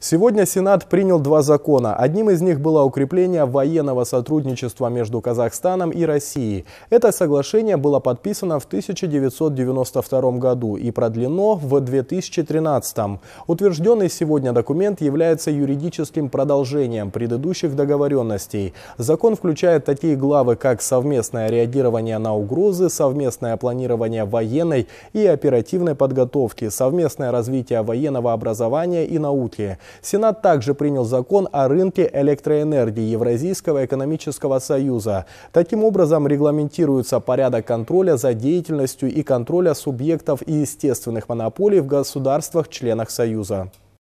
Сегодня Сенат принял два закона. Одним из них было укрепление военного сотрудничества между Казахстаном и Россией. Это соглашение было подписано в 1992 году и продлено в 2013. Утвержденный сегодня документ является юридическим продолжением предыдущих договоренностей. Закон включает такие главы, как совместное реагирование на угрозы, совместное планирование военной и оперативной подготовки, совместное развитие военного образования и науки – Сенат также принял закон о рынке электроэнергии Евразийского экономического союза. Таким образом, регламентируется порядок контроля за деятельностью и контроля субъектов и естественных монополий в государствах-членах Союза.